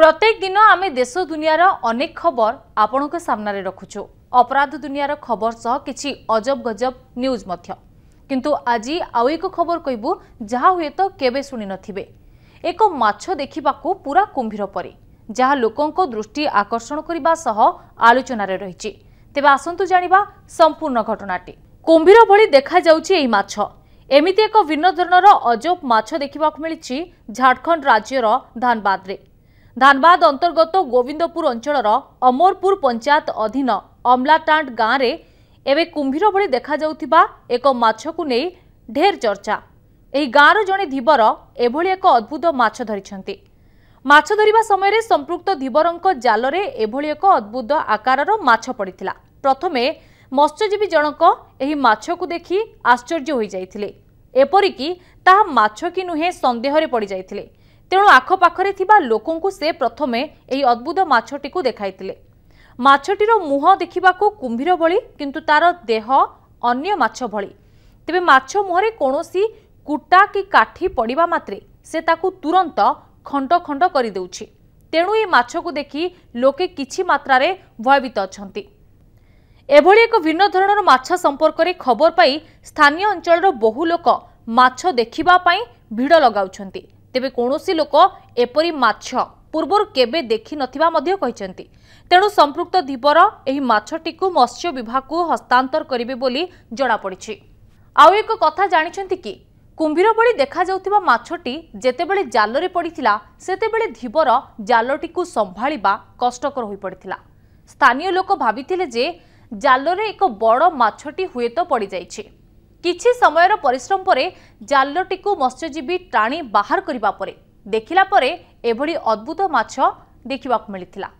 প্রত্যেক দিন আমি দেশ দুনিয়ার অনেক খবর আপনার সামনে রাখুছু অপরাধ দুনিয়ার খবর সহ কিছু অজব গজব নিউজ মধ্য কিন্তু আজি আউ এক খবর কইবু যা হুয়েত কেবে শুনি নথিবে এক মাছ দেখিবাকু পুরা কুম্ভীর পরি যা লোকଙ୍କ দৃষ্টি আকর্ষণ করা সহ আলোচনার রয়েছে তেবে আসন্তু জাঁয়া সম্পূর্ণ ঘটনাটি কুম্ভীর ভি দেখা যাচ্ছে এই মাছ এমিতি এক ভিন্ন ধরনের অজব মাছ দেখা মিছে ঝাড়খণ্ড রাজ্যর ধানবাদে ধানবাদ অন্তর্গত গোবিন্দপুর অঞ্চলর অমরপুর পঞ্চায়েত অধীন অমলাটাণ্ড গাঁরে এবে কুম্ভীর ভଳି দেখাযাউଥିବା ଏକ ମାଛକୁ ନେଇ ଢେର ଚର୍ଚ୍ଚା ଏହି ଗାଁର ଜଣେ ଧୀବର ଏଭଳି ଏକ ଅଦ୍ଭୁତ ମାଛ ଧରିଛନ୍ତି ମାଛ ଧରିବା ସମୟରେ ସମ୍ପୃକ୍ତ ଧୀବରଙ୍କ ଜାଲରେ ଏଭଳି ଏକ ଅଦ୍ଭୁତ ଆକାରର ମାଛ ପଡ଼ିଥିଲା ପ୍ରଥମେ ମତ୍ସ୍ୟଜୀବୀ ଜଣକ ଏହି ମାଛକୁ ଦେଖି ଆଶ୍ଚର୍ଯ୍ୟ ହୋଇଯାଇଥିଲେ ଏପରିକି ତାହା ମାଛ କି ନୁହେଁ ସନ୍ଦେହରେ ପଡ଼ିଯାଇଥିଲେ ତେଣୁ ଆଖପାଖରେ ଥିବା ଲୋକଙ୍କୁ ସେ ପ୍ରଥମେ ଏହି ଅଦ୍ଭୁତ ମାଛଟିକୁ ଦେଖାଇଥିଲେ ମାଛଟିର ମୁହଁ ଦେଖିବାକୁ କୁମ୍ଭୀର ଭଳି କିନ୍ତୁ ତାର ଦେହ ଅନ୍ୟ ମାଛ ଭଳି ତେବେ ମାଛ ମୁହଁରେ କୌଣସି କୁଟା କି କାଠି ପଡ଼ିବା ମାତ୍ରେ ସେ ତାକୁ ତୁରନ୍ତ ଖଣ୍ଡ ଖଣ୍ଡ କରିଦେଉଛି ତେଣୁ ଏ ମାଛକୁ ଦେଖି ଲୋକେ କିଛି ମାତ୍ରାରେ ଭୟଭୀତ ଅଛନ୍ତି ଏଭଳି ଏକ ଭିନ୍ନ ଧରଣର ମାଛ ସମ୍ପର୍କରେ ଖବର ପାଇ ସ୍ଥାନୀୟ ଅଞ୍ଚଳର ବହୁ ଲୋକ ମାଛ ଦେଖିବା ପାଇଁ ଭିଡ଼ ଲଗାଉଛନ୍ତି ତେବେ କୌଣସି ଲୋକ ଏପରି ମାଛ ପୂର୍ବରୁ କେବେ ଦେଖିନଥିବା ମଧ୍ୟ କହିଛନ୍ତି ତେଣୁ ସମ୍ପୃକ୍ତ ଦ୍ୱୀପର ଏହି ମାଛଟିକୁ ମତ୍ସ୍ୟ ବିଭାଗକୁ ହସ୍ତାନ୍ତର କରିବେ ବୋଲି ଜଣାପଡ଼ିଛି ଆଉ ଏକ କଥା ଜାଣିଛନ୍ତି କି କୁମ୍ଭୀର ଭଳି ଦେଖାଯାଉଥିବା ମାଛଟି ଯେତେବେଳେ ଜାଲରେ ପଡ଼ିଥିଲା ସେତେବେଳେ ଧୀବର ଜାଲଟିକୁ ସମ୍ଭାଳିବା କଷ୍ଟକର ହୋଇପଡ଼ିଥିଲା ସ୍ଥାନୀୟ ଲୋକ ଭାବିଥିଲେ ଯେ ଜାଲରେ ଏକ ବଡ଼ ମାଛଟି ହୁଏତ ପଡ଼ିଯାଇଛି କିଛି ସମୟର ପରିଶ୍ରମ ପରେ ଜାଲଟିକୁ ମତ୍ସ୍ୟଜୀବୀ ଟାଣି ବାହାର କରିବା ପରେ ଦେଖିଲା ପରେ ଏଭଳି ଅଦ୍ଭୁତ ମାଛ ଦେଖିବାକୁ ମିଳିଥିଲା